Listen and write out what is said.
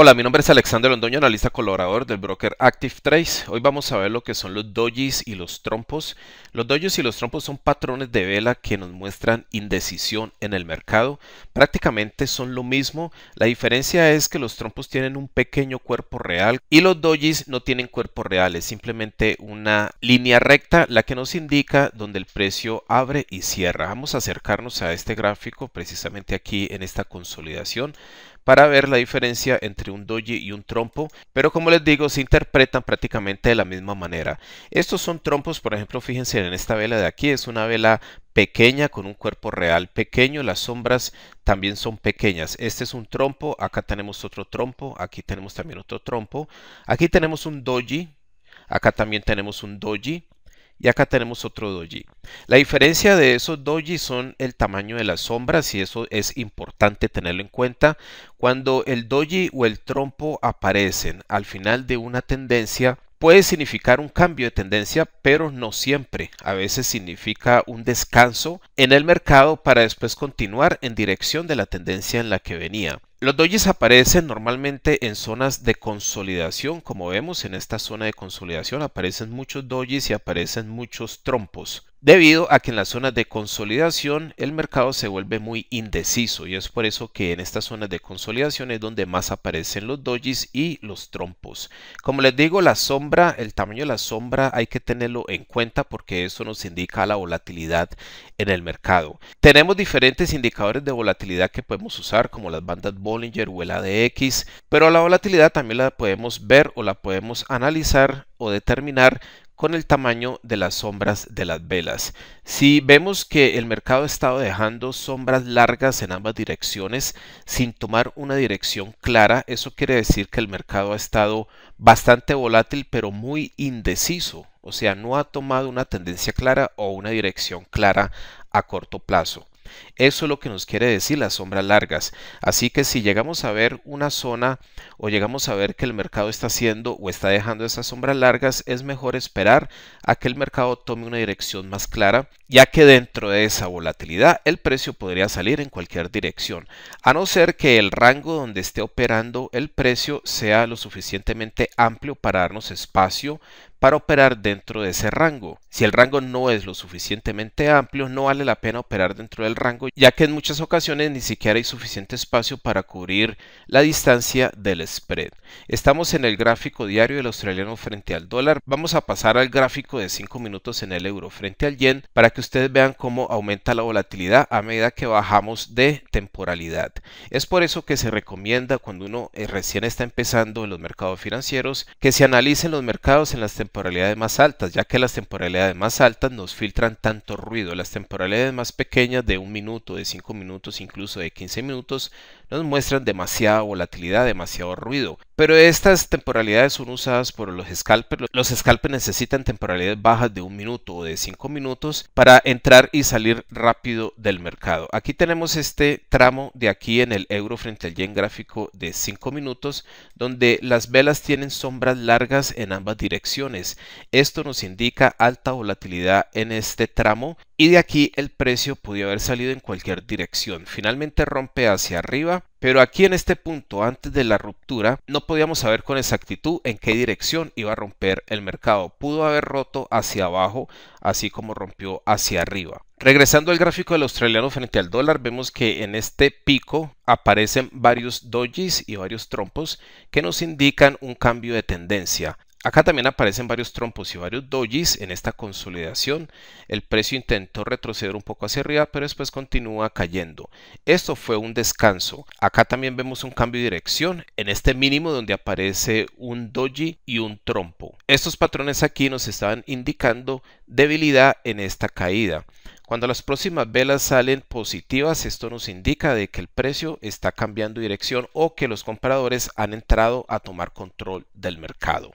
Hola, mi nombre es Alexander Londoño, analista colaborador del broker Active Trace. Hoy vamos a ver lo que son los dojis y los trompos. Los dojis y los trompos son patrones de vela que nos muestran indecisión en el mercado. Prácticamente son lo mismo. La diferencia es que los trompos tienen un pequeño cuerpo real y los dojis no tienen cuerpo real, es simplemente una línea recta la que nos indica donde el precio abre y cierra. Vamos a acercarnos a este gráfico precisamente aquí en esta consolidación para ver la diferencia entre un doji y un trompo, pero como les digo, se interpretan prácticamente de la misma manera. Estos son trompos, por ejemplo, fíjense en esta vela de aquí, es una vela pequeña con un cuerpo real pequeño, las sombras también son pequeñas. Este es un trompo, acá tenemos otro trompo, aquí tenemos también otro trompo, aquí tenemos un doji, acá también tenemos un doji, y acá tenemos otro doji. La diferencia de esos doji son el tamaño de las sombras y eso es importante tenerlo en cuenta. Cuando el doji o el trompo aparecen al final de una tendencia, puede significar un cambio de tendencia, pero no siempre. A veces significa un descanso en el mercado para después continuar en dirección de la tendencia en la que venía. Los dojis aparecen normalmente en zonas de consolidación, como vemos en esta zona de consolidación aparecen muchos dojis y aparecen muchos trompos debido a que en las zonas de consolidación el mercado se vuelve muy indeciso y es por eso que en estas zonas de consolidación es donde más aparecen los dojis y los trompos. Como les digo, la sombra, el tamaño de la sombra hay que tenerlo en cuenta porque eso nos indica la volatilidad en el mercado. Tenemos diferentes indicadores de volatilidad que podemos usar como las bandas Bollinger o el ADX, pero la volatilidad también la podemos ver o la podemos analizar o determinar con el tamaño de las sombras de las velas. Si vemos que el mercado ha estado dejando sombras largas en ambas direcciones sin tomar una dirección clara, eso quiere decir que el mercado ha estado bastante volátil pero muy indeciso, o sea, no ha tomado una tendencia clara o una dirección clara a corto plazo. Eso es lo que nos quiere decir las sombras largas. Así que si llegamos a ver una zona o llegamos a ver que el mercado está haciendo o está dejando esas sombras largas, es mejor esperar a que el mercado tome una dirección más clara, ya que dentro de esa volatilidad el precio podría salir en cualquier dirección, a no ser que el rango donde esté operando el precio sea lo suficientemente amplio para darnos espacio para operar dentro de ese rango. Si el rango no es lo suficientemente amplio, no vale la pena operar dentro del rango, ya que en muchas ocasiones ni siquiera hay suficiente espacio para cubrir la distancia del spread. Estamos en el gráfico diario del australiano frente al dólar. Vamos a pasar al gráfico de 5 minutos en el euro frente al yen para que ustedes vean cómo aumenta la volatilidad a medida que bajamos de temporalidad. Es por eso que se recomienda cuando uno eh, recién está empezando en los mercados financieros que se analicen los mercados en las temporalidades más altas, ya que las temporalidades más altas nos filtran tanto ruido. Las temporalidades más pequeñas de un minuto, de cinco minutos, incluso de 15 minutos, nos muestran demasiada volatilidad, demasiado ruido. Pero estas temporalidades son usadas por los scalpers. Los scalpers necesitan temporalidades bajas de un minuto o de cinco minutos para entrar y salir rápido del mercado. Aquí tenemos este tramo de aquí en el euro frente al yen gráfico de cinco minutos, donde las velas tienen sombras largas en ambas direcciones. Esto nos indica alta volatilidad en este tramo y de aquí el precio podía haber salido en cualquier dirección. Finalmente rompe hacia arriba, pero aquí en este punto, antes de la ruptura, no podíamos saber con exactitud en qué dirección iba a romper el mercado. Pudo haber roto hacia abajo, así como rompió hacia arriba. Regresando al gráfico del australiano frente al dólar, vemos que en este pico aparecen varios dojis y varios trompos que nos indican un cambio de tendencia. Acá también aparecen varios trompos y varios dojis en esta consolidación. El precio intentó retroceder un poco hacia arriba, pero después continúa cayendo. Esto fue un descanso. Acá también vemos un cambio de dirección en este mínimo donde aparece un doji y un trompo. Estos patrones aquí nos estaban indicando debilidad en esta caída. Cuando las próximas velas salen positivas, esto nos indica de que el precio está cambiando dirección o que los compradores han entrado a tomar control del mercado.